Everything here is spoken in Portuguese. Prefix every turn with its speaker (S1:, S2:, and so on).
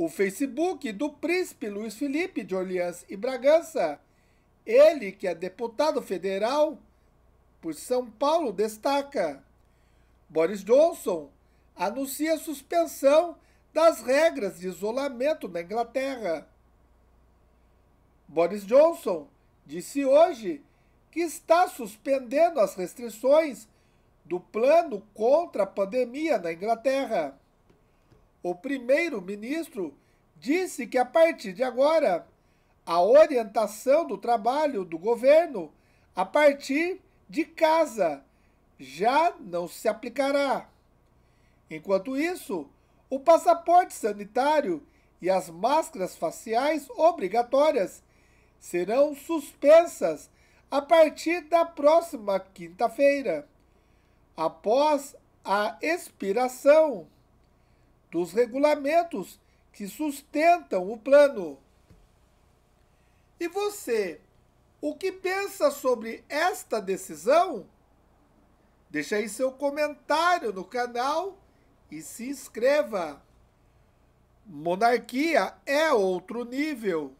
S1: o Facebook do príncipe Luiz Felipe de Orleans e Bragança. Ele, que é deputado federal por São Paulo, destaca: Boris Johnson anuncia suspensão das regras de isolamento na Inglaterra. Boris Johnson disse hoje que está suspendendo as restrições do plano contra a pandemia na Inglaterra o primeiro-ministro disse que a partir de agora a orientação do trabalho do governo a partir de casa já não se aplicará. Enquanto isso, o passaporte sanitário e as máscaras faciais obrigatórias serão suspensas a partir da próxima quinta-feira, após a expiração dos regulamentos que sustentam o plano. E você, o que pensa sobre esta decisão? Deixe aí seu comentário no canal e se inscreva. Monarquia é outro nível.